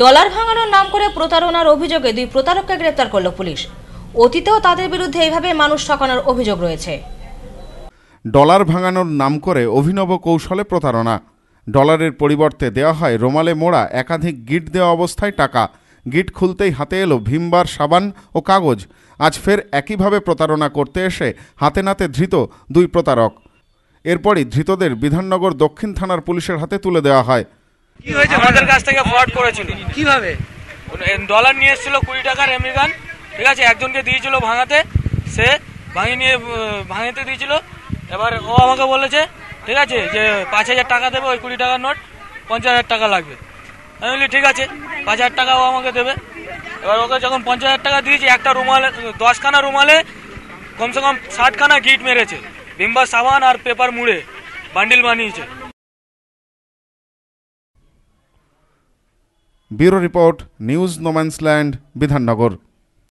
dollar ভাঙানোর নাম করে প্রতারণার অভিযোগে দুই প্রতারককে গ্রেপ্তার করল পুলিশ অতীতেও তাদের বিরুদ্ধে এইভাবে মানুষ ঠকানোর অভিযোগ রয়েছে ডলার ভাঙানোর নাম করে অভিনব কৌশলে প্রতারণা ডলারের পরিবর্তে দেওয়া হয় রোমালে মোড়া একাধিক গিট দেওয়া অবস্থায় টাকা গিট খুলতেই হাতে এলো ভীমবার সাবান ও কাগজ আজ ফের একইভাবে প্রতারণা করতে এসে হাতে নাতে ধৃত দুই প্রতারক এরপরই ধৃতদের বিধাননগর দক্ষিণ থানার পুলিশের হাতে তুলে দেওয়া হয় কি হয়েছে আমাদের কাছ থেকে ফ্রড করেছিল কিভাবে ডলার নিয়ে এসেছিল কুড়ি টাকার আমেরিকান ঠিক আছে একজনকে দিয়েছিল ভাঙাতে সে ভাঙিয়ে নিয়ে ভাঙাতে দিয়েছিল এবার ও আমাকে বলেছে ঠিক আছে যে পাঁচ হাজার টাকা দেবে ওই কুড়ি টাকার নোট পঞ্চাশ হাজার টাকা লাগবে আমি বলি ঠিক আছে পাঁচ হাজার টাকা ও আমাকে দেবে এবার ওকে যখন পঞ্চাশ হাজার টাকা দিয়েছি একটা রুমালে দশখানা রুমালে কমসে কম ষাটখানা গিট মেরেছে ভিমবার সাবান আর পেপার মুড়ে বান্ডিল বানিয়েছে bureau report news no man's land Bidhannagar